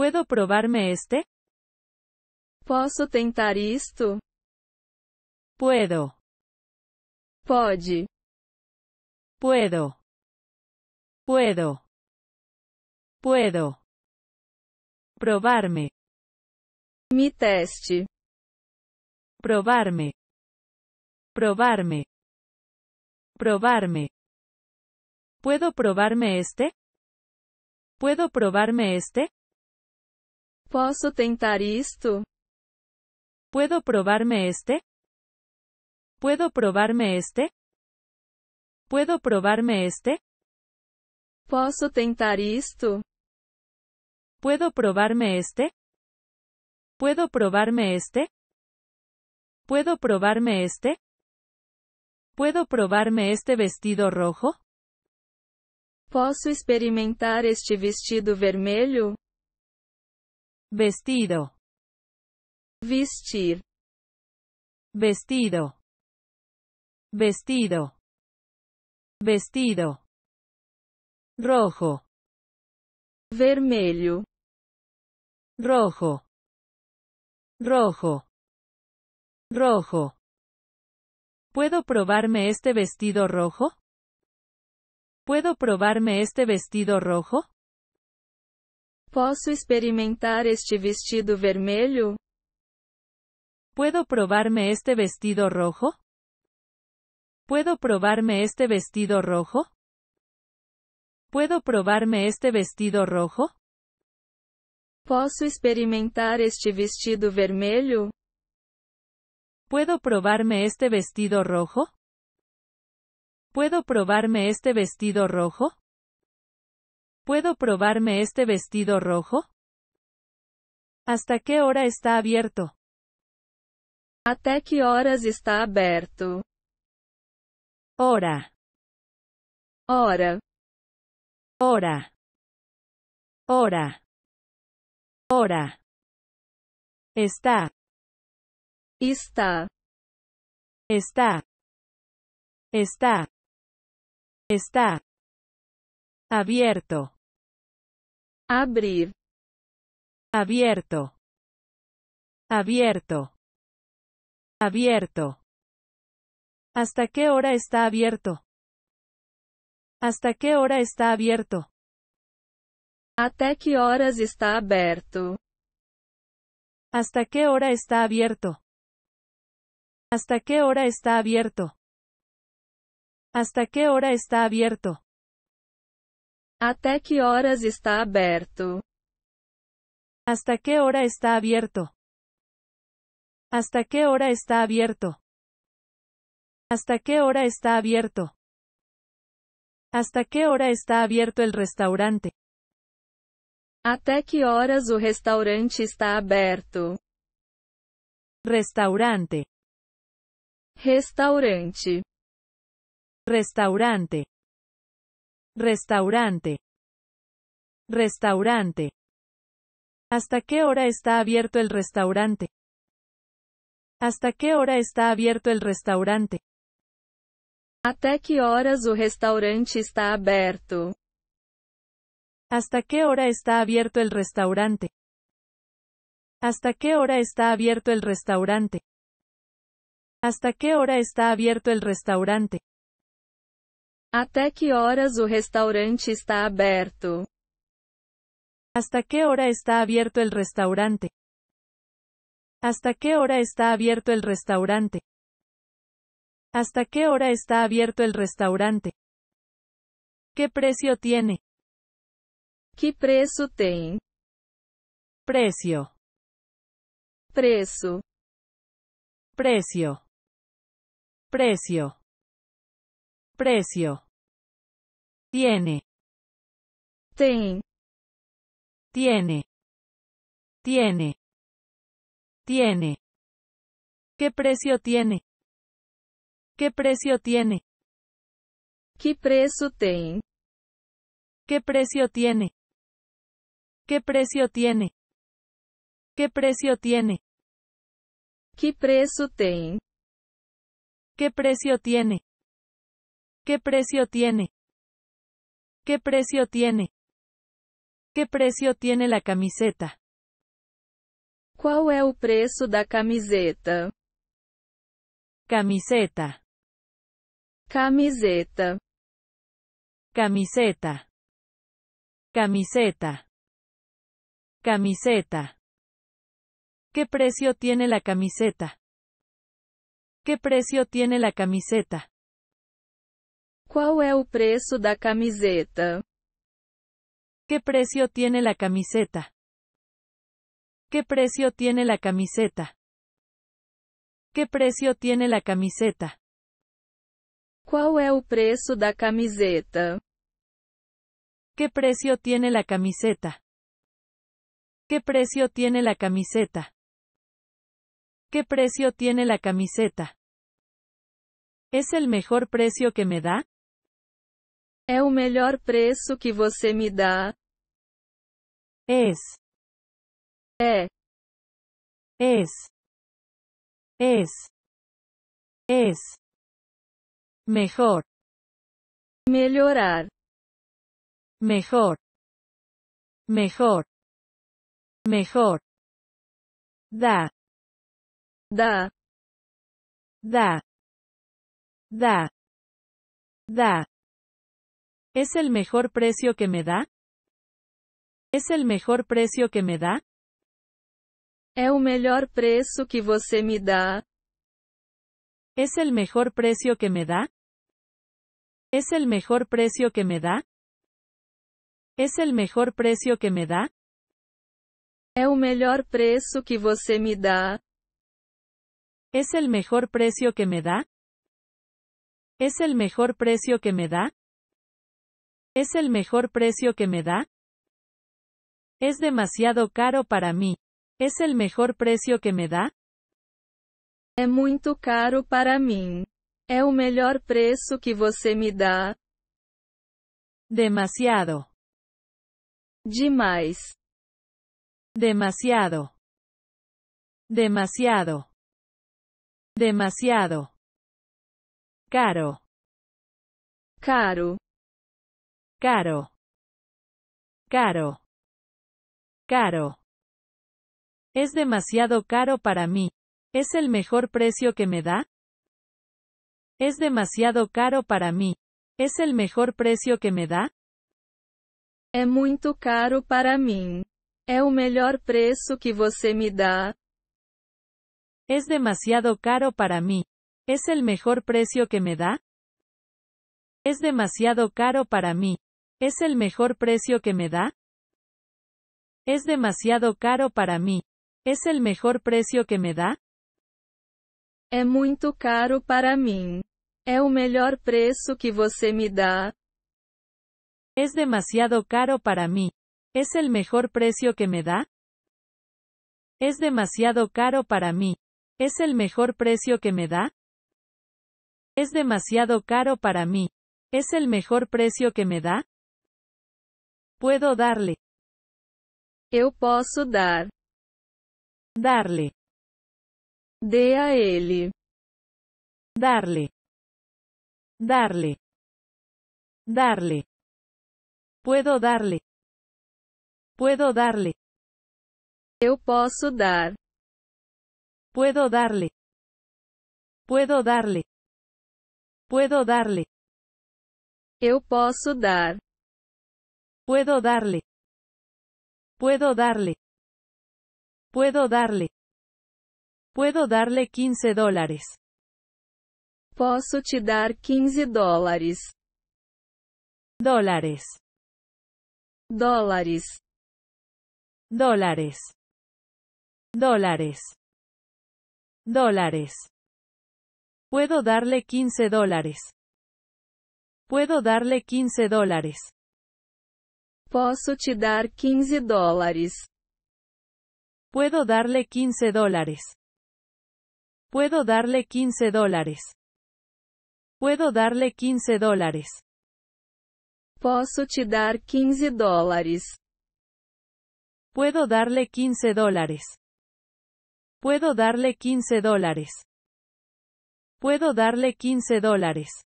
¿Puedo probarme este? ¿Puedo tentar esto? Puedo. Pode. Puedo. Puedo. Puedo. Probarme. mi teste. Probarme. Probarme. Probarme. ¿Puedo probarme este? ¿Puedo probarme este? Posso tentar isto? ¿Puedo probarme este? ¿Puedo probarme este? ¿Puedo probarme este? Posso tentar isto? ¿Puedo probarme este? ¿Puedo probarme este? ¿Puedo probarme este? ¿Puedo probarme este vestido rojo? Posso experimentar este vestido vermelho? Vestido. Vestir. Vestido. Vestido. Vestido. Rojo. Vermelho. Rojo. Rojo. Rojo. ¿Puedo probarme este vestido rojo? ¿Puedo probarme este vestido rojo? Posso experimentar este vestido vermelho? ¿Puedo probarme este vestido rojo? ¿Puedo probarme este vestido rojo? ¿Puedo probarme este vestido rojo? posso experimentar este vestido vermelho? ¿Puedo probarme este vestido rojo? ¿Puedo probarme este vestido rojo? ¿Puedo probarme este vestido rojo? ¿Hasta qué hora está abierto? ¿Hasta qué horas está abierto? Hora. Hora. Hora. Hora. Hora. Está. Está. Está. Está. Está. Abierto. Abrir. Abierto. Abierto. Abierto. ¿Hasta qué hora está abierto? ¿Hasta qué hora está abierto? Hasta qué horas está abierto. ¿Hasta qué hora está abierto? ¿Hasta qué hora está abierto? ¿Hasta qué hora está abierto? Até que horas está abierto. ¿Hasta qué hora está abierto? ¿Hasta qué hora está abierto? ¿Hasta qué hora está abierto? ¿Hasta qué hora está abierto el restaurante? Até qué horas o restaurante está abierto? Restaurante. Restaurante. Restaurante. Restaurante. Restaurante. ¿Hasta qué hora está abierto el restaurante? ¿Hasta qué hora está abierto el restaurante? Hasta qué horas o restaurante está abierto ¿Hasta qué hora está abierto el restaurante? ¿Hasta qué hora está abierto el restaurante? ¿Hasta qué hora está abierto el restaurante? Hasta qué horas o restaurante está abierto? ¿Hasta qué hora está abierto el restaurante? ¿Hasta qué hora está abierto el restaurante? ¿Hasta qué hora está abierto el restaurante? ¿Qué precio tiene? ¿Qué precio tiene? Precio. Precio. Precio. Precio. Precio. Tiene. ten Tiene. Tiene. Tiene. ¿Qué precio tiene? ¿Qué precio tiene? ¿Qué precio tiene? ¿Qué precio tiene? ¿Qué precio tiene? ¿Qué precio tiene? ¿Qué precio tiene? ¿Qué precio tiene? ¿Qué precio tiene? ¿Qué precio tiene? ¿Qué precio tiene la camiseta? ¿Cuál es el precio da camiseta? Camiseta. Camiseta. Camiseta. Camiseta. Camiseta. ¿Qué precio tiene la camiseta? ¿Qué precio tiene la camiseta? Qual é o preço da camiseta? ¿Qué precio tiene la camiseta? ¿Qué precio tiene la camiseta? ¿Qué precio tiene la camiseta? Qual é o preço da camiseta? ¿Qué precio tiene la camiseta? ¿Qué precio tiene la camiseta? ¿Qué precio tiene la camiseta? ¿Es el mejor precio que me da? É o melhor preço que você me dá. Es. É. Es. Es. Es. Mejor. Melhorar. Mejor. Mejor. Mejor. Da. Da. Da. Da. Da. ¿Es el mejor precio que me da? ¿Es el mejor precio que me da? Es o melhor precio que você me da. ¿Es el mejor precio que me da? ¿Es el mejor precio que me da? ¿Es el mejor precio que me da? Es o melhor precio que você me ¿Es el mejor precio que me da? ¿Es el mejor precio que me da? ¿Es el mejor precio que me da? Es demasiado caro para mí. ¿Es el mejor precio que me da? Es muy caro para mí. Es el mejor precio que você me da. Demasiado. Demasiado. Demasiado. Demasiado. Caro. Caro caro, caro, caro. Es demasiado caro para mí. ¿Es el mejor precio que me da? Es demasiado caro para mí. ¿Es el mejor precio que me da? Es muy caro para mí. ¿Es el mejor precio que você me da? Es demasiado caro para mí. ¿Es el mejor precio que me da? Es demasiado caro para mí. ¿Es el mejor precio que me da? Es demasiado caro para mí. ¿Es el mejor precio que me da? es muy caro para mí es que me Es demasiado caro para mí. ¿Es el mejor precio que me da? Es demasiado caro para mí. ¿Es el mejor precio que me da? Es demasiado caro para mí. ¿Es el mejor precio que me da? Puedo darle. Eu posso dar. Darle. de a ele. Darle. Darle. Darle. Puedo darle. Puedo darle. Eu posso dar. Puedo darle. Puedo darle. Puedo darle. Eu posso dar. Puedo darle. Puedo darle. Puedo darle. Puedo darle 15 dólares. Posso te dar 15 dólares. Dólares. Dólares. Dólares. Dólares. Dólares. Puedo darle 15 dólares. Puedo darle 15 dólares. Posso te dar 15 dólares. Puedo darle 15 dólares. Puedo darle 15 dólares. Puedo darle 15 dólares. Posso te dar 15 dólares. Puedo darle 15 dólares. Puedo darle 15 dólares. Puedo darle 15 dólares.